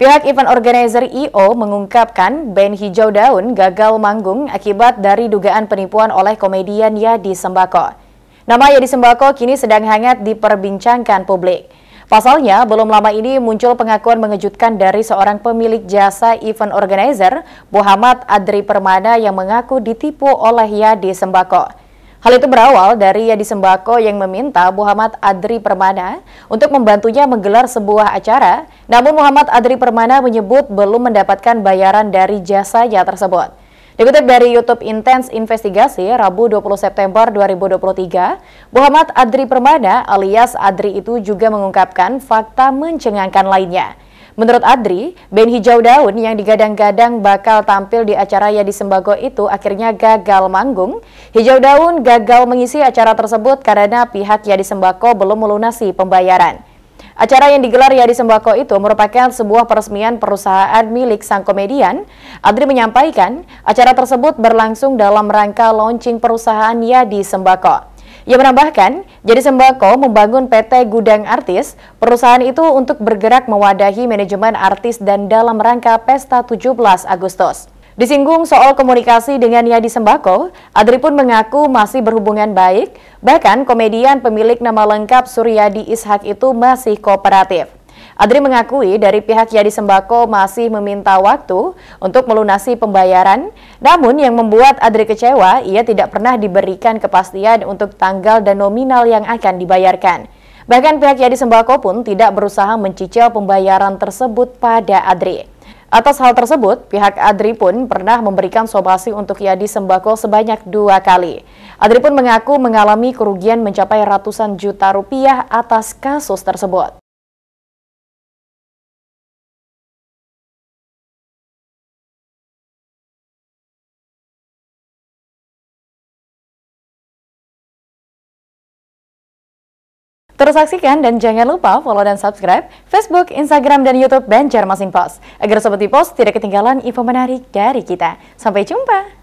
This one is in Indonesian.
Pihak event organizer IO e mengungkapkan band Hijau Daun gagal manggung akibat dari dugaan penipuan oleh komedian Yadi Sembako. Nama Yadi Sembako kini sedang hangat diperbincangkan publik. Pasalnya, belum lama ini muncul pengakuan mengejutkan dari seorang pemilik jasa event organizer, Muhammad Adri Permana yang mengaku ditipu oleh Yadi Sembako. Hal itu berawal dari Yadi Sembako yang meminta Muhammad Adri Permana untuk membantunya menggelar sebuah acara, namun Muhammad Adri Permana menyebut belum mendapatkan bayaran dari jasanya tersebut. Dikutip dari YouTube Intens Investigasi, Rabu 20 September 2023, Muhammad Adri Permana alias Adri itu juga mengungkapkan fakta mencengangkan lainnya. Menurut Adri, Ben Hijau Daun yang digadang-gadang bakal tampil di acara Yadi Sembago itu akhirnya gagal manggung. Hijau Daun gagal mengisi acara tersebut karena pihak Yadi Sembako belum melunasi pembayaran. Acara yang digelar Yadi Sembako itu merupakan sebuah peresmian perusahaan milik sang komedian. Adri menyampaikan, acara tersebut berlangsung dalam rangka launching perusahaan Yadi Sembako. Ia menambahkan, jadi sembako membangun PT Gudang Artis, perusahaan itu untuk bergerak mewadahi manajemen artis dan dalam rangka pesta 17 Agustus. Disinggung soal komunikasi dengan Yadi Sembako, Adri pun mengaku masih berhubungan baik, bahkan komedian pemilik nama lengkap Suryadi Ishak itu masih kooperatif. Adri mengakui dari pihak Yadi Sembako masih meminta waktu untuk melunasi pembayaran, namun yang membuat Adri kecewa, ia tidak pernah diberikan kepastian untuk tanggal dan nominal yang akan dibayarkan. Bahkan pihak Yadi Sembako pun tidak berusaha mencicil pembayaran tersebut pada Adri. Atas hal tersebut, pihak Adri pun pernah memberikan somasi untuk Yadi Sembako sebanyak dua kali. Adri pun mengaku mengalami kerugian mencapai ratusan juta rupiah atas kasus tersebut. Terus saksikan dan jangan lupa follow dan subscribe Facebook, Instagram, dan Youtube Banjarmasin Post. Agar Sobat Pos tidak ketinggalan info menarik dari kita. Sampai jumpa!